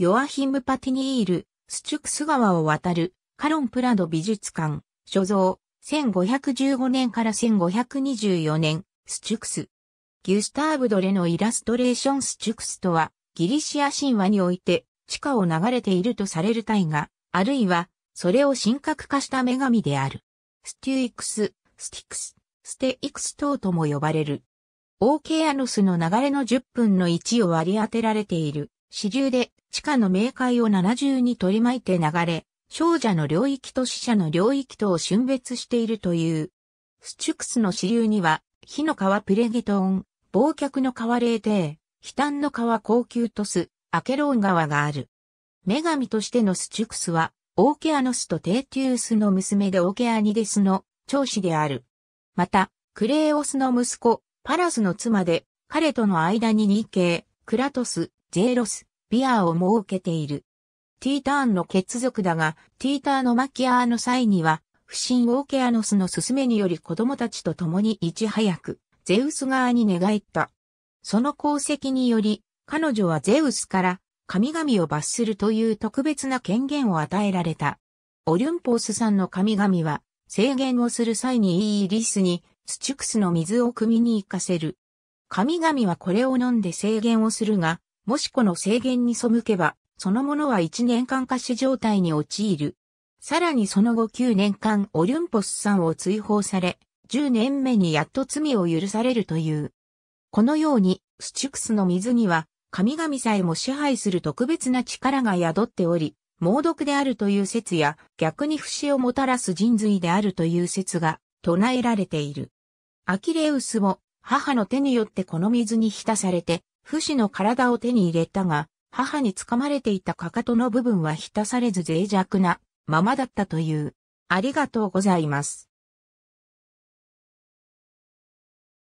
ヨアヒム・パティニール、スチュクス川を渡る、カロン・プラド美術館、所蔵、1515年から1524年、スチュクス。ギュスターブ・ドレのイラストレーション・スチュクスとは、ギリシア神話において、地下を流れているとされる絵が、あるいは、それを神格化した女神である。ステュイクス、スティクス、ステイクス等とも呼ばれる。オーケアノスの流れの10分の1を割り当てられている。支流で地下の冥界を七重に取り巻いて流れ、少女の領域と死者の領域とを春別しているという。スチュクスの支流には、火の川プレゲトン、忘却の川霊帝、悲嘆の川高級トス、アケローン川がある。女神としてのスチュクスは、オーケアノスとテーティウスの娘でオーケアニデスの長子である。また、クレーオスの息子、パラスの妻で、彼との間に日系、クラトス、ジェーロス、ビアーを設けている。ティーターンの血族だが、ティーターのマキアーの際には、不審オーケアノスの勧めにより子供たちと共にいち早く、ゼウス側に寝返った。その功績により、彼女はゼウスから神々を罰するという特別な権限を与えられた。オリュンポースさんの神々は、制限をする際にイーリスに、スチュクスの水を汲みに行かせる。神々はこれを飲んで制限をするが、もしこの制限に背けば、そのものは1年間貸し状態に陥る。さらにその後9年間オリュンポスさんを追放され、10年目にやっと罪を許されるという。このように、スチュクスの水には、神々さえも支配する特別な力が宿っており、猛毒であるという説や、逆に不死をもたらす人髄であるという説が唱えられている。アキレウスも、母の手によってこの水に浸されて、不死の体を手に入れたが、母に掴まれていたかかとの部分は浸されず脆弱なままだったという。ありがとうございます。